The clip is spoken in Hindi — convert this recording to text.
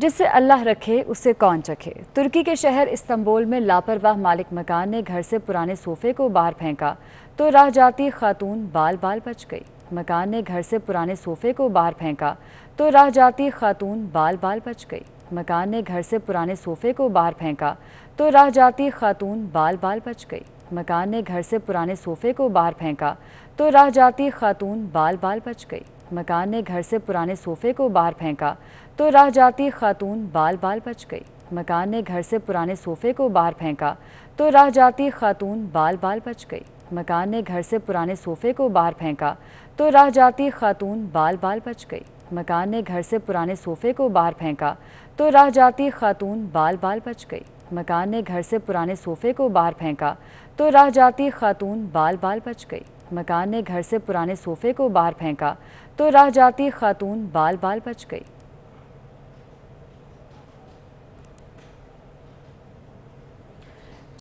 जिससे अल्लाह रखे उसे कौन चखे तुर्की के शहर इस्तंबुल में लापरवाह मालिक मकान ने घर से पुराने सोफे को बाहर फेंका तो राह जाती खातून बाल बाल बच गई मकान ने घर से पुराने सोफे को बाहर फेंका तो राह जाती खातून बाल बाल बच गई मकान ने घर से पुराने सोफे को बाहर फेंका तो राह जाती खातून बाल बाल बच गई मकान ने घर से पुराने सोफे को बाहर फेंका तो राह जाती खातून बाल बाल बच गई मकान ने घर से पुराने सोफे को बाहर फेंका तो राह जाती खातून बाल बाल बच गई मकान ने घर से पुराने सोफे को बाहर फेंका तो राह जाती खातून बाल बाल बच गई मकान ने घर से पुराने सोफे को बाहर फेंका तो राह जाती खातून बाल बाल बच गई मकान ने घर से पुराने सोफे को बाहर फेंका तो राह जाती खातून बाल बाल बच गई मकान ने घर से पुराने सोफे को बाहर फेंका तो राह जाती खातून बाल बाल बच गई मकान ने घर से पुराने सोफे को बाहर फेंका तो राह जाती खातून बाल बाल बच गई